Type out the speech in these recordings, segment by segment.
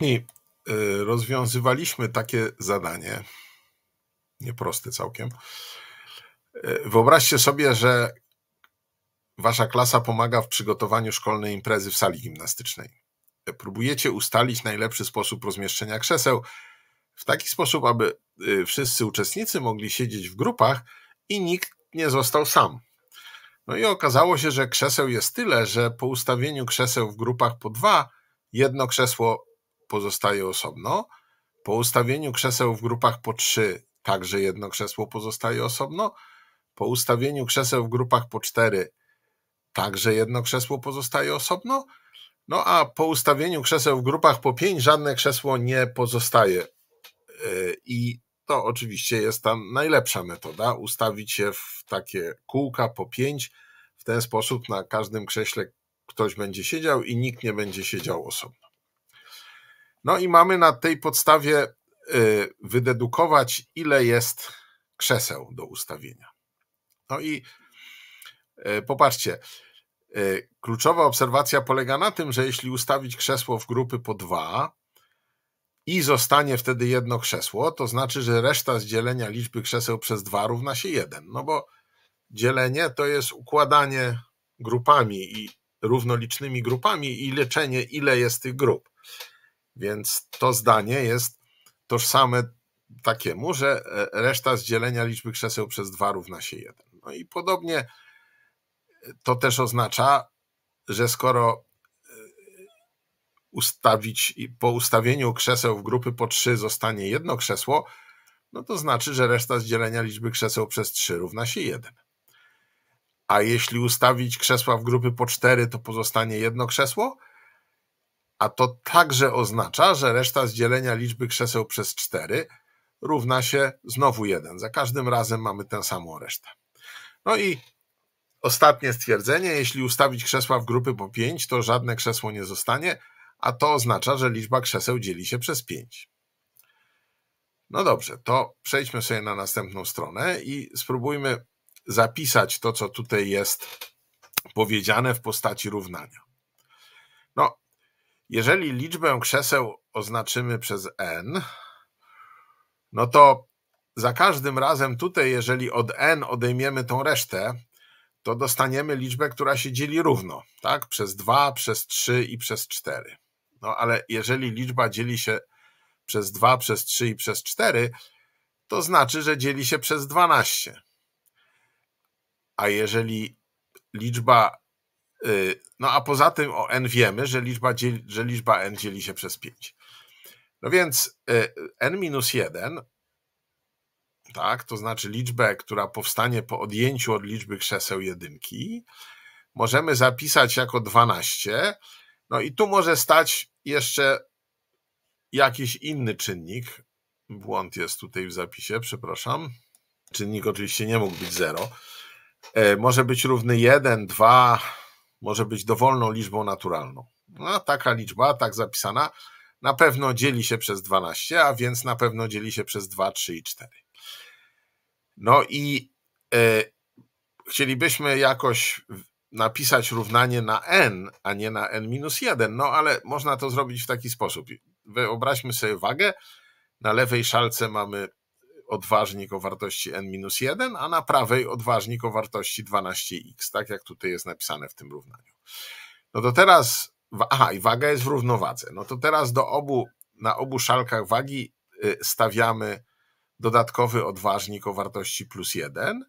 I y, rozwiązywaliśmy takie zadanie, nieproste całkiem. Y, wyobraźcie sobie, że wasza klasa pomaga w przygotowaniu szkolnej imprezy w sali gimnastycznej. Próbujecie ustalić najlepszy sposób rozmieszczenia krzeseł w taki sposób, aby y, wszyscy uczestnicy mogli siedzieć w grupach i nikt nie został sam. No i okazało się, że krzeseł jest tyle, że po ustawieniu krzeseł w grupach po dwa, jedno krzesło pozostaje osobno. Po ustawieniu krzeseł w grupach po trzy także jedno krzesło pozostaje osobno. Po ustawieniu krzeseł w grupach po cztery także jedno krzesło pozostaje osobno. No a po ustawieniu krzeseł w grupach po pięć żadne krzesło nie pozostaje. E, I to oczywiście jest ta najlepsza metoda, ustawić się w takie kółka po pięć. W ten sposób na każdym krześle ktoś będzie siedział i nikt nie będzie siedział osobno. No i mamy na tej podstawie y, wydedukować, ile jest krzeseł do ustawienia. No i y, popatrzcie, y, kluczowa obserwacja polega na tym, że jeśli ustawić krzesło w grupy po dwa i zostanie wtedy jedno krzesło, to znaczy, że reszta z dzielenia liczby krzeseł przez dwa równa się jeden. No bo dzielenie to jest układanie grupami i równolicznymi grupami i leczenie, ile jest tych grup. Więc to zdanie jest tożsame takiemu, że e, reszta zdzielenia liczby krzeseł przez 2 równa się 1. No i podobnie e, to też oznacza, że skoro e, ustawić po ustawieniu krzeseł w grupy po 3 zostanie jedno krzesło, no to znaczy, że reszta zdzielenia liczby krzeseł przez 3 równa się 1. A jeśli ustawić krzesła w grupy po 4, to pozostanie jedno krzesło, a to także oznacza, że reszta zdzielenia liczby krzeseł przez 4 równa się znowu 1. Za każdym razem mamy tę samą resztę. No i ostatnie stwierdzenie, jeśli ustawić krzesła w grupy po 5, to żadne krzesło nie zostanie, a to oznacza, że liczba krzeseł dzieli się przez 5. No dobrze, to przejdźmy sobie na następną stronę i spróbujmy zapisać to, co tutaj jest powiedziane w postaci równania. Jeżeli liczbę krzeseł oznaczymy przez n, no to za każdym razem tutaj, jeżeli od n odejmiemy tą resztę, to dostaniemy liczbę, która się dzieli równo, tak? Przez 2, przez 3 i przez 4. No ale jeżeli liczba dzieli się przez 2, przez 3 i przez 4, to znaczy, że dzieli się przez 12. A jeżeli liczba Y, no a poza tym o n wiemy, że liczba, że liczba n dzieli się przez 5. No więc y, n minus 1, tak, to znaczy liczbę, która powstanie po odjęciu od liczby krzeseł jedynki, możemy zapisać jako 12. No i tu może stać jeszcze jakiś inny czynnik. Błąd jest tutaj w zapisie, przepraszam. Czynnik oczywiście nie mógł być 0. E, może być równy 1, 2, może być dowolną liczbą naturalną. No, taka liczba, tak zapisana, na pewno dzieli się przez 12, a więc na pewno dzieli się przez 2, 3 i 4. No i e, chcielibyśmy jakoś napisać równanie na n, a nie na n minus 1, no ale można to zrobić w taki sposób. Wyobraźmy sobie wagę. Na lewej szalce mamy odważnik o wartości n-1, a na prawej odważnik o wartości 12x, tak jak tutaj jest napisane w tym równaniu. No to teraz, aha, i waga jest w równowadze. No to teraz do obu, na obu szalkach wagi y, stawiamy dodatkowy odważnik o wartości plus 1.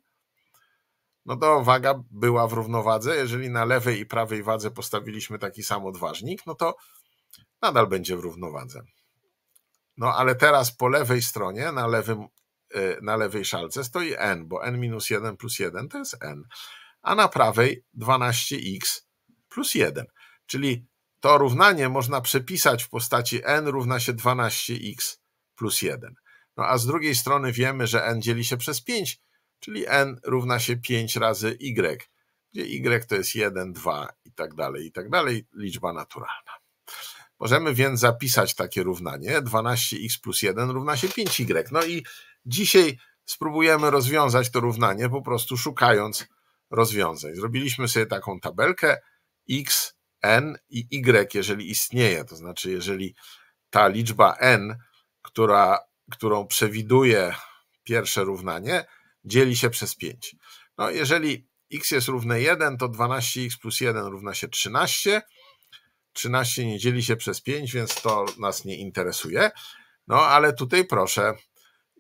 No to waga była w równowadze. Jeżeli na lewej i prawej wadze postawiliśmy taki sam odważnik, no to nadal będzie w równowadze. No ale teraz po lewej stronie, na lewym Y, na lewej szalce stoi n, bo n minus 1 plus 1 to jest n, a na prawej 12x plus 1. Czyli to równanie można przepisać w postaci n równa się 12x plus 1. No a z drugiej strony wiemy, że n dzieli się przez 5, czyli n równa się 5 razy y, gdzie y to jest 1, 2 i tak dalej, i tak dalej, liczba naturalna. Możemy więc zapisać takie równanie 12x plus 1 równa się 5y. No i dzisiaj spróbujemy rozwiązać to równanie po prostu szukając rozwiązań. Zrobiliśmy sobie taką tabelkę x, n i y, jeżeli istnieje, to znaczy jeżeli ta liczba n, która, którą przewiduje pierwsze równanie, dzieli się przez 5. No jeżeli x jest równe 1, to 12x plus 1 równa się 13, 13 nie dzieli się przez 5, więc to nas nie interesuje. No ale tutaj proszę,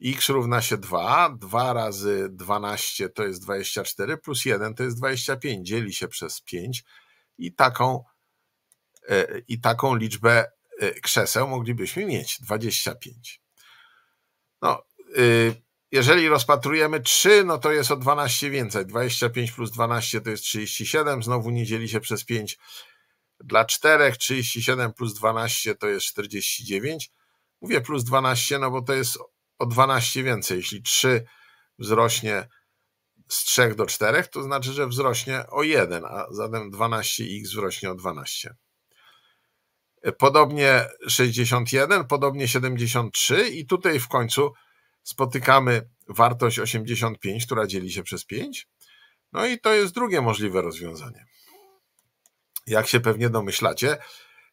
x równa się 2, 2 razy 12 to jest 24, plus 1 to jest 25, dzieli się przez 5 i taką, e, i taką liczbę e, krzeseł moglibyśmy mieć, 25. No, y, jeżeli rozpatrujemy 3, no to jest o 12 więcej, 25 plus 12 to jest 37, znowu nie dzieli się przez 5, dla 4 37 plus 12 to jest 49. Mówię plus 12, no bo to jest o 12 więcej. Jeśli 3 wzrośnie z 3 do 4, to znaczy, że wzrośnie o 1, a zatem 12x wzrośnie o 12. Podobnie 61, podobnie 73 i tutaj w końcu spotykamy wartość 85, która dzieli się przez 5. No i to jest drugie możliwe rozwiązanie jak się pewnie domyślacie,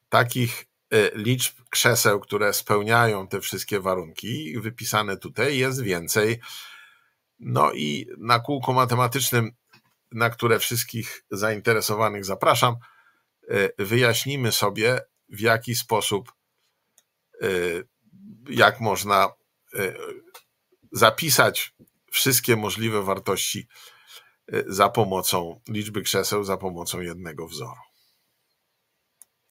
takich e, liczb krzeseł, które spełniają te wszystkie warunki wypisane tutaj, jest więcej. No i na kółko matematycznym, na które wszystkich zainteresowanych zapraszam, e, wyjaśnimy sobie, w jaki sposób, e, jak można zapisać wszystkie możliwe wartości za pomocą liczby krzeseł, za pomocą jednego wzoru.